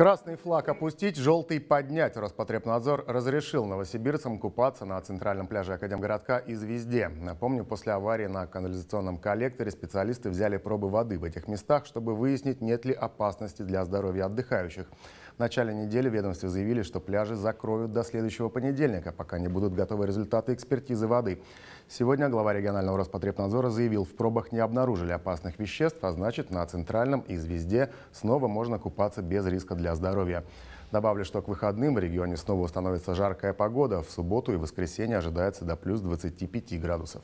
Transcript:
Красный флаг опустить, желтый поднять. Роспотребнадзор разрешил новосибирцам купаться на центральном пляже Академгородка и «Звезде». Напомню, после аварии на канализационном коллекторе специалисты взяли пробы воды в этих местах, чтобы выяснить, нет ли опасности для здоровья отдыхающих. В начале недели ведомстве заявили, что пляжи закроют до следующего понедельника, пока не будут готовы результаты экспертизы воды. Сегодня глава регионального Роспотребнадзора заявил, в пробах не обнаружили опасных веществ, а значит на центральном и «Звезде» снова можно купаться без риска для для здоровья. Добавлю, что к выходным в регионе снова установится жаркая погода. В субботу и воскресенье ожидается до плюс 25 градусов.